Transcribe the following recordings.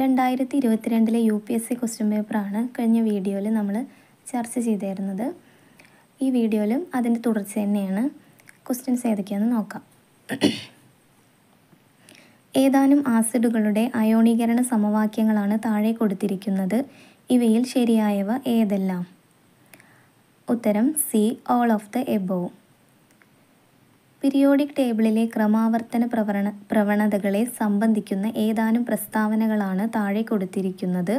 രണ്ടായിരത്തി ഇരുപത്തിരണ്ടിലെ U P S C question പേപ്പറാണ് കഴിഞ്ഞ വീഡിയോയിൽ നമ്മൾ ചർച്ച ചെയ്തിരുന്നത് ഈ വീഡിയോയിലും അതിൻ്റെ തുടർച്ച തന്നെയാണ് ക്വസ്റ്റ്യൻസ് ഏതൊക്കെയാണെന്ന് നോക്കാം ഏതാനും ആസിഡുകളുടെ അയോണീകരണ സമവാക്യങ്ങളാണ് താഴെ കൊടുത്തിരിക്കുന്നത് ഇവയിൽ ശരിയായവ ഏതെല്ലാം ഉത്തരം C all of the above periodic ടേബിളിലെ ക്രമാവർത്തന പ്രവണ പ്രവണതകളെ സംബന്ധിക്കുന്ന ഏതാനും പ്രസ്താവനകളാണ് താഴെ കൊടുത്തിരിക്കുന്നത്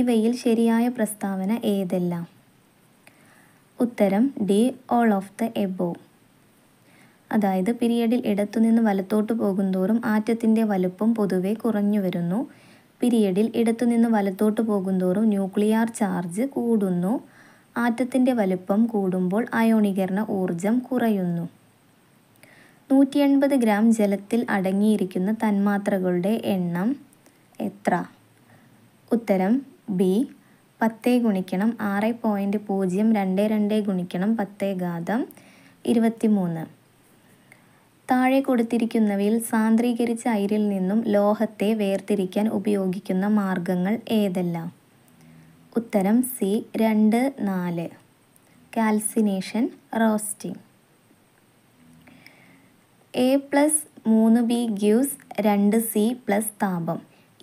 ഇവയിൽ ശരിയായ പ്രസ്താവന ഏതെല്ലാം ഉത്തരം D all of the above അതായത് പിരിയഡിൽ ഇടത്തുനിന്ന് വലത്തോട്ട് പോകുന്തോറും ആറ്റത്തിൻ്റെ വലുപ്പം പൊതുവെ കുറഞ്ഞു വരുന്നു പിരിയഡിൽ ഇടത്തുനിന്ന് വലത്തോട്ട് പോകുന്തോറും ന്യൂക്ലിയർ ചാർജ് കൂടുന്നു ആറ്റത്തിൻ്റെ വലുപ്പം കൂടുമ്പോൾ അയോണീകരണ ഊർജം കുറയുന്നു നൂറ്റി എൺപത് ഗ്രാം ജലത്തിൽ അടങ്ങിയിരിക്കുന്ന തന്മാത്രകളുടെ എണ്ണം എത്ര ഉത്തരം ബി പത്ത് ഗുണിക്കണം ആറ് പോയിൻറ്റ് പൂജ്യം രണ്ട് രണ്ട് ഗുണിക്കണം പത്ത് ഘാതം ഇരുപത്തി മൂന്ന് താഴെ കൊടുത്തിരിക്കുന്നവയിൽ സാന്ദ്രീകരിച്ച അയിരിൽ നിന്നും ലോഹത്തെ വേർതിരിക്കാൻ ഉപയോഗിക്കുന്ന മാർഗങ്ങൾ ഏതെല്ലാം ഉത്തരം സി രണ്ട് നാല് കാൽസിനേഷൻ റോസ്റ്റിംഗ് എ പ്ലസ് മൂന്ന് ബി ഗ്യൂസ് രണ്ട് സി പ്ലസ് താപം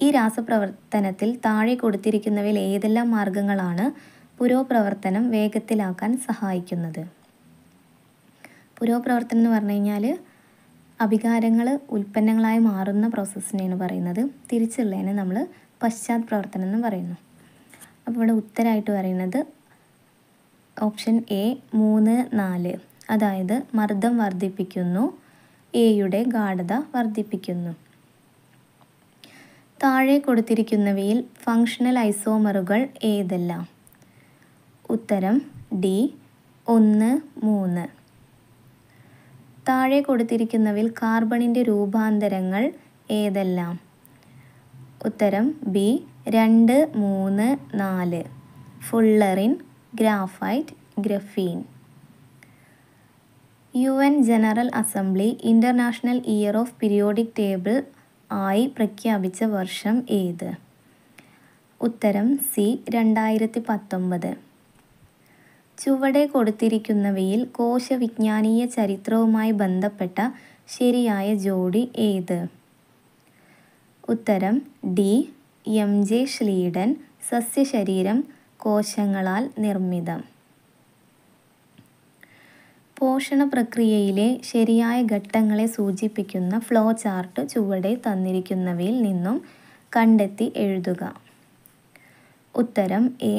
ഈ രാസപ്രവർത്തനത്തിൽ താഴെ കൊടുത്തിരിക്കുന്നവയിൽ ഏതെല്ലാം മാർഗങ്ങളാണ് പുരോപ്രവർത്തനം വേഗത്തിലാക്കാൻ സഹായിക്കുന്നത് പുരോപ്രവർത്തനം എന്ന് പറഞ്ഞു കഴിഞ്ഞാൽ അഭികാരങ്ങൾ ഉൽപ്പന്നങ്ങളായി മാറുന്ന പ്രോസസ്സിനെയാണ് പറയുന്നത് തിരിച്ചുള്ളതിനെ നമ്മൾ പശ്ചാത് പ്രവർത്തനം എന്ന് പറയുന്നു അപ്പോൾ ഇവിടെ ഉത്തരമായിട്ട് പറയുന്നത് ഓപ്ഷൻ എ മൂന്ന് നാല് അതായത് മർദ്ദം വർദ്ധിപ്പിക്കുന്നു എയുടെ ഗാഢത വർദ്ധിപ്പിക്കുന്നു താഴെ കൊടുത്തിരിക്കുന്നവയിൽ ഫങ്ഷണൽ ഐസോമറുകൾ ഏതെല്ലാം ഉത്തരം ഡി ഒന്ന് മൂന്ന് താഴെ കൊടുത്തിരിക്കുന്നവയിൽ കാർബണിൻ്റെ രൂപാന്തരങ്ങൾ ഏതെല്ലാം ഉത്തരം ബി രണ്ട് മൂന്ന് നാല് fullerene graphite graphene U N general assembly international year of periodic table ആയി പ്രഖ്യാപിച്ച വർഷം ഏത് ഉത്തരം സി രണ്ടായിരത്തി പത്തൊമ്പത് ചുവടെ കൊടുത്തിരിക്കുന്നവയിൽ കോശവിജ്ഞാനീയ ചരിത്രവുമായി ബന്ധപ്പെട്ട ശരിയായ ജോഡി ഏത് ഉത്തരം ഡി എം ജെ ഷ്ലീഡൻ സസ്യശരീരം കോശങ്ങളാൽ നിർമ്മിതം പോഷണ പ്രക്രിയയിലെ ശരിയായ ഘട്ടങ്ങളെ സൂചിപ്പിക്കുന്ന ഫ്ലോ ചാർട്ട് ചുവടെ തന്നിരിക്കുന്നവയിൽ നിന്നും കണ്ടെത്തി എഴുതുക ഉത്തരം എ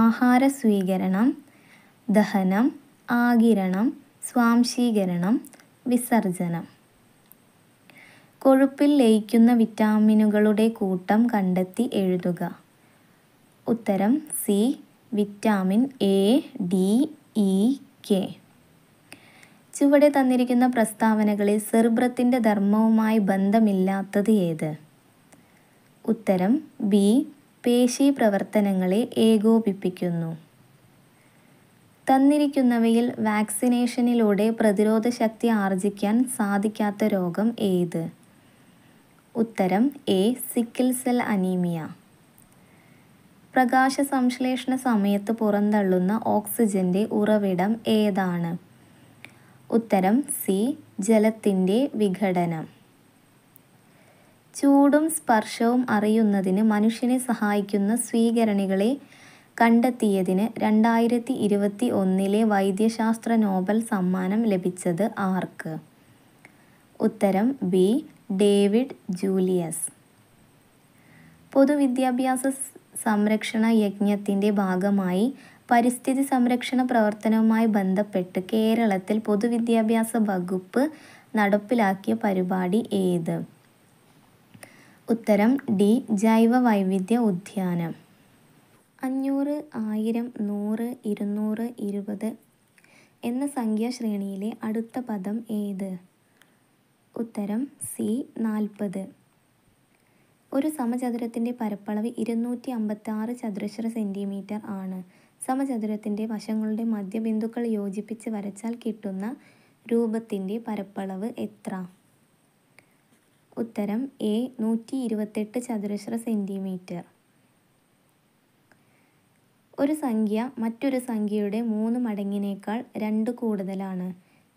ആഹാര സ്വീകരണം ദഹനം ആകിരണം സ്വാംശീകരണം വിസർജനം കൊഴുപ്പിൽ ലയിക്കുന്ന വിറ്റാമിനുകളുടെ കൂട്ടം കണ്ടെത്തി എഴുതുക ഉത്തരം C vitamin A D E K ചുവടെ തന്നിരിക്കുന്ന പ്രസ്താവനകളിൽ സെർബ്രത്തിൻ്റെ ധർമ്മവുമായി ബന്ധമില്ലാത്തത് ഏത് ഉത്തരം ബി പേശി പ്രവർത്തനങ്ങളെ ഏകോപിപ്പിക്കുന്നു തന്നിരിക്കുന്നവയിൽ വാക്സിനേഷനിലൂടെ പ്രതിരോധ ശക്തി ആർജിക്കാൻ സാധിക്കാത്ത രോഗം ഏത് ഉത്തരം എ സിക്കിൽ സെൽ അനീമിയ പ്രകാശ സംശ്ലേഷണ സമയത്ത് പുറന്തള്ളുന്ന ഓക്സിജന്റെ ഉറവിടം ഏതാണ് ഉത്തരം സി ജലത്തിൻ്റെ വിഘടനം ചൂടും സ്പർശവും അറിയുന്നതിന് മനുഷ്യനെ സഹായിക്കുന്ന സ്വീകരണികളെ കണ്ടെത്തിയതിന് രണ്ടായിരത്തി ഇരുപത്തി ഒന്നിലെ വൈദ്യശാസ്ത്ര നോബൽ സമ്മാനം ലഭിച്ചത് ആർക്ക് ഉത്തരം ബി ഡേവിഡ് ജൂലിയസ് പൊതുവിദ്യാഭ്യാസ സംരക്ഷണ യജ്ഞത്തിൻ്റെ ഭാഗമായി പരിസ്ഥിതി സംരക്ഷണ പ്രവർത്തനവുമായി ബന്ധപ്പെട്ട് കേരളത്തിൽ പൊതുവിദ്യാഭ്യാസ വകുപ്പ് നടപ്പിലാക്കിയ പരിപാടി ഏത് ഉത്തരം ഡി ജൈവ വൈവിധ്യ ഉദ്യാനം അഞ്ഞൂറ് ആയിരം നൂറ് ഇരുന്നൂറ് ഇരുപത് എന്ന സംഖ്യാശ്രേണിയിലെ അടുത്ത പദം ഏത് ഉത്തരം സി നാൽപ്പത് ഒരു സമചതുരത്തിൻ്റെ പരപ്പളവ് ഇരുന്നൂറ്റി അമ്പത്തി ആറ് ചതുരശ്ര സെൻറ്റിമീറ്റർ ആണ് സമചതുരത്തിൻ്റെ വശങ്ങളുടെ മധ്യബിന്ദുക്കൾ യോജിപ്പിച്ച് വരച്ചാൽ കിട്ടുന്ന രൂപത്തിൻ്റെ പരപ്പളവ് എത്ര ഉത്തരം എ നൂറ്റി ഇരുപത്തെട്ട് ചതുരശ്ര സെൻറ്റിമീറ്റർ ഒരു സംഖ്യ മറ്റൊരു സംഖ്യയുടെ മൂന്ന് മടങ്ങിനേക്കാൾ രണ്ട് കൂടുതലാണ്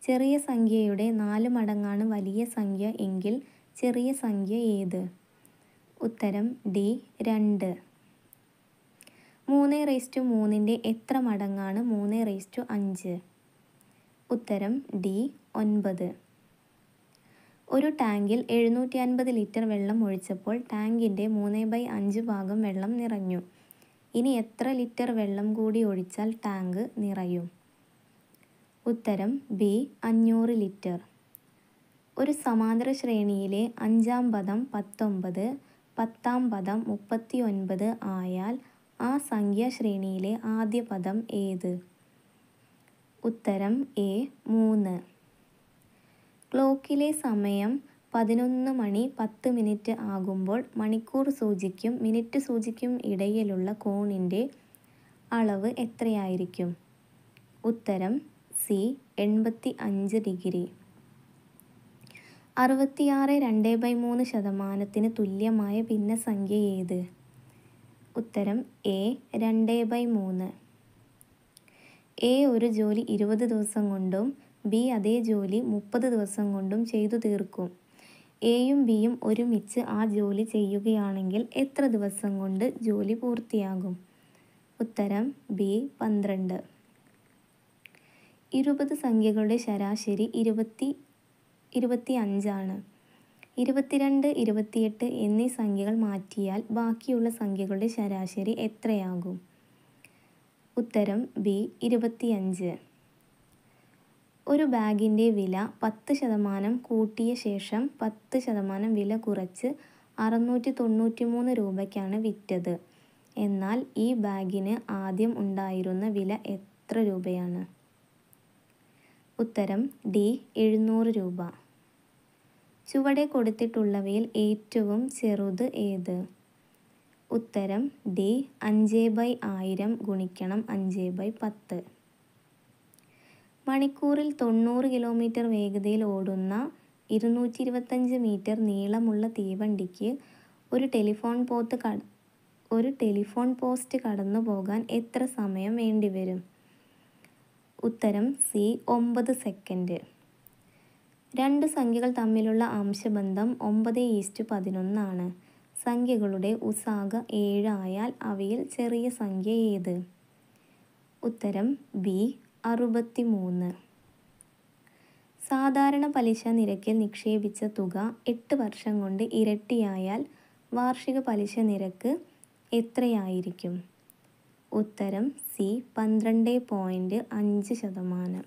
ചെറിയ സംഖ്യയുടെ നാല് മടങ്ങാണ് വലിയ സംഖ്യ എങ്കിൽ ചെറിയ സംഖ്യ ഏത് ഉത്തരം ഡി രണ്ട് മൂന്ന് റേസ്റ്റു മൂന്നിൻ്റെ എത്ര മടങ്ങാണ് മൂന്ന് റേസ്റ്റു അഞ്ച് ഉത്തരം ഡി ഒൻപത് ഒരു ടാങ്കിൽ എഴുന്നൂറ്റി അൻപത് ലിറ്റർ വെള്ളം ഒഴിച്ചപ്പോൾ ടാങ്കിൻ്റെ മൂന്ന് ബൈ അഞ്ച് ഭാഗം വെള്ളം നിറഞ്ഞു ഇനി എത്ര ലിറ്റർ വെള്ളം കൂടി ഒഴിച്ചാൽ ടാങ്ക് നിറയും ഉത്തരം ബി അഞ്ഞൂറ് ലിറ്റർ ഒരു സമാന്തര ശ്രേണിയിലെ അഞ്ചാം പദം പത്തൊമ്പത് പത്താം പദം മുപ്പത്തി ഒൻപത് ആയാൽ ആ സംഖ്യാശ്രേണിയിലെ ആദ്യ പദം ഏത് ഉത്തരം എ മൂന്ന് ക്ലോക്കിലെ സമയം പതിനൊന്ന് മണി പത്ത് മിനിറ്റ് ആകുമ്പോൾ മണിക്കൂർ സൂചിക്കും മിനിറ്റ് സൂചിക്കും ഇടയിലുള്ള കോണിൻ്റെ അളവ് എത്രയായിരിക്കും ഉത്തരം സി എൺപത്തി അഞ്ച് ഡിഗ്രി അറുപത്തിയാറ് രണ്ട് ബൈ മൂന്ന് ശതമാനത്തിന് തുല്യമായ ഭിന്നസംഖ്യ ഏത് ഉത്തരം എ രണ്ട് ബൈ മൂന്ന് എ ഒരു ജോലി ഇരുപത് ദിവസം കൊണ്ടും ബി അതേ ജോലി മുപ്പത് ദിവസം കൊണ്ടും ചെയ്തു തീർക്കും എയും ബിയും ഒരുമിച്ച് ആ ജോലി ചെയ്യുകയാണെങ്കിൽ എത്ര ദിവസം കൊണ്ട് ജോലി പൂർത്തിയാകും ഉത്തരം ബി പന്ത്രണ്ട് ഇരുപത് സംഖ്യകളുടെ ശരാശരി ഇരുപത്തി ഇരുപത്തി അഞ്ചാണ് ഇരുപത്തിരണ്ട് ഇരുപത്തിയെട്ട് എന്നീ സംഖ്യകൾ മാറ്റിയാൽ ബാക്കിയുള്ള സംഖ്യകളുടെ ശരാശരി എത്രയാകും ഉത്തരം ബി ഇരുപത്തിയഞ്ച് ഒരു ബാഗിൻ്റെ വില പത്ത് ശതമാനം കൂട്ടിയ ശേഷം പത്ത് ശതമാനം വില കുറച്ച് അറുന്നൂറ്റി തൊണ്ണൂറ്റി മൂന്ന് രൂപയ്ക്കാണ് വിറ്റത് എന്നാൽ ഈ ബാഗിന് ആദ്യം ഉണ്ടായിരുന്ന വില എത്ര രൂപയാണ് ഉത്തരം ഡി എഴുന്നൂറ് രൂപ ചുവടെ കൊടുത്തിട്ടുള്ളവയിൽ ഏറ്റവും ചെറുത് ഏത് ഉത്തരം ഡി അഞ്ച് ബൈ ആയിരം ഗുണിക്കണം അഞ്ച് ബൈ പത്ത് മണിക്കൂറിൽ തൊണ്ണൂറ് കിലോമീറ്റർ വേഗതയിൽ ഓടുന്ന ഇരുന്നൂറ്റി ഇരുപത്തഞ്ച് മീറ്റർ നീളമുള്ള തീവണ്ടിക്ക് ഒരു ടെലിഫോൺ പോത്ത് ഒരു ടെലിഫോൺ പോസ്റ്റ് കടന്നു പോകാൻ എത്ര സമയം വേണ്ടിവരും ഉത്തരം സി ഒമ്പത് സെക്കൻഡ് രണ്ട് സംഖ്യകൾ തമ്മിലുള്ള അംശബന്ധം ഒമ്പത് ഈസ്റ്റ് പതിനൊന്നാണ് സംഖ്യകളുടെ ഉസാഗ ഏഴായാൽ ആയാൽ അവയിൽ ചെറിയ സംഖ്യ ഏത് ഉത്തരം ബി മൂന്ന് സാധാരണ പലിശ നിരക്കിൽ നിക്ഷേപിച്ച തുക എട്ട് വർഷം കൊണ്ട് ഇരട്ടിയായാൽ വാർഷിക പലിശ നിരക്ക് എത്രയായിരിക്കും ഉത്തരം സി പന്ത്രണ്ട് പോയിൻറ്റ് അഞ്ച് ശതമാനം